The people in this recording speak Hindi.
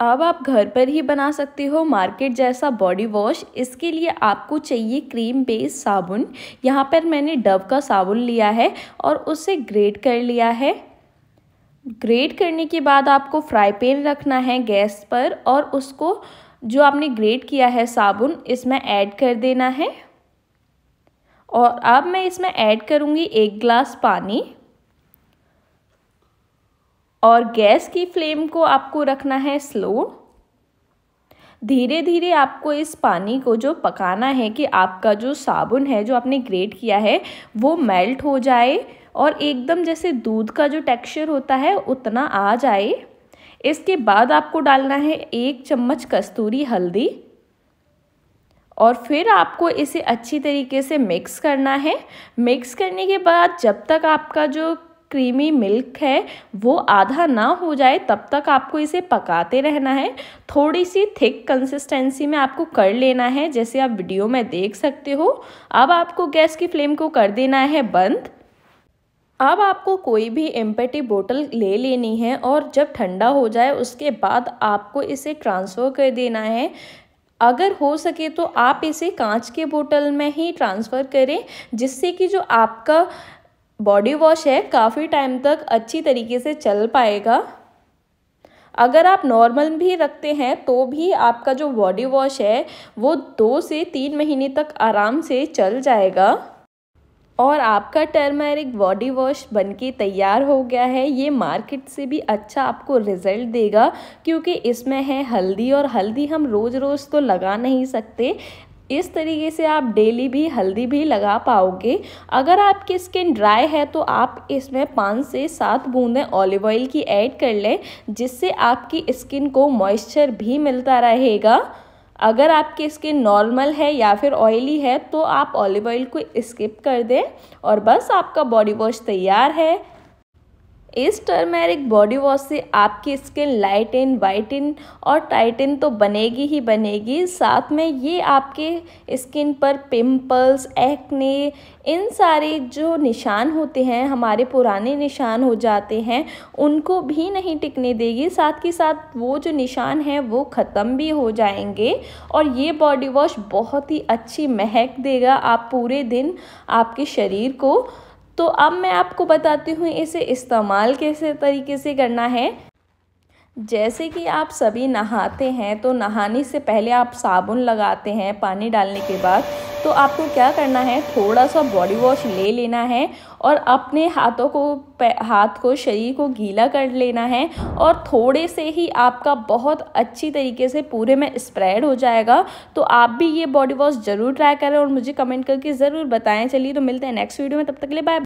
अब आप घर पर ही बना सकते हो मार्केट जैसा बॉडी वॉश इसके लिए आपको चाहिए क्रीम बेस साबुन यहाँ पर मैंने डव का साबुन लिया है और उसे ग्रेट कर लिया है ग्रेट करने के बाद आपको फ्राई पैन रखना है गैस पर और उसको जो आपने ग्रेट किया है साबुन इसमें ऐड कर देना है और अब मैं इसमें ऐड करूँगी एक ग्लास पानी और गैस की फ्लेम को आपको रखना है स्लो धीरे धीरे आपको इस पानी को जो पकाना है कि आपका जो साबुन है जो आपने ग्रेट किया है वो मेल्ट हो जाए और एकदम जैसे दूध का जो टेक्सचर होता है उतना आ जाए इसके बाद आपको डालना है एक चम्मच कस्तूरी हल्दी और फिर आपको इसे अच्छी तरीके से मिक्स करना है मिक्स करने के बाद जब तक आपका जो क्रीमी मिल्क है वो आधा ना हो जाए तब तक आपको इसे पकाते रहना है थोड़ी सी थिक कंसिस्टेंसी में आपको कर लेना है जैसे आप वीडियो में देख सकते हो अब आपको गैस की फ्लेम को कर देना है बंद अब आपको कोई भी एम्पेटी बोतल ले लेनी है और जब ठंडा हो जाए उसके बाद आपको इसे ट्रांसफ़र कर देना है अगर हो सके तो आप इसे कांच के बोतल में ही ट्रांसफ़र करें जिससे कि जो आपका बॉडी वॉश है काफ़ी टाइम तक अच्छी तरीके से चल पाएगा अगर आप नॉर्मल भी रखते हैं तो भी आपका जो बॉडी वॉश है वो दो से तीन महीने तक आराम से चल जाएगा और आपका टर्मेरिक बॉडी वॉश बनके तैयार हो गया है ये मार्केट से भी अच्छा आपको रिजल्ट देगा क्योंकि इसमें है हल्दी और हल्दी हम रोज़ रोज़ तो लगा नहीं सकते इस तरीके से आप डेली भी हल्दी भी लगा पाओगे अगर आपकी स्किन ड्राई है तो आप इसमें पाँच से सात बूंदें ऑलिव ऑयल की ऐड कर लें जिससे आपकी स्किन को मॉइस्चर भी मिलता रहेगा अगर आपकी स्किन नॉर्मल है या फिर ऑयली है तो आप ऑलिव ऑयल को स्किप कर दें और बस आपका बॉडी वॉश तैयार है इस टर्मेरिक बॉडी वॉश से आपकी स्किन लाइट वाइट इन और इन तो बनेगी ही बनेगी साथ में ये आपके स्किन पर पिंपल्स एक्ने इन सारे जो निशान होते हैं हमारे पुराने निशान हो जाते हैं उनको भी नहीं टिकने देगी साथ के साथ वो जो निशान हैं वो ख़त्म भी हो जाएंगे और ये बॉडी वॉश बहुत ही अच्छी महक देगा आप पूरे दिन आपके शरीर को तो अब मैं आपको बताती हूँ इसे इस्तेमाल कैसे तरीके से करना है जैसे कि आप सभी नहाते हैं तो नहाने से पहले आप साबुन लगाते हैं पानी डालने के बाद तो आपको क्या करना है थोड़ा सा बॉडी वॉश ले लेना है और अपने हाथों को हाथ को शरीर को गीला कर लेना है और थोड़े से ही आपका बहुत अच्छी तरीके से पूरे में स्प्रेड हो जाएगा तो आप भी ये बॉडी वॉश ज़रूर ट्राई करें और मुझे कमेंट करके ज़रूर बताएं चलिए तो मिलते हैं नेक्स्ट वीडियो में तब तक ले बाय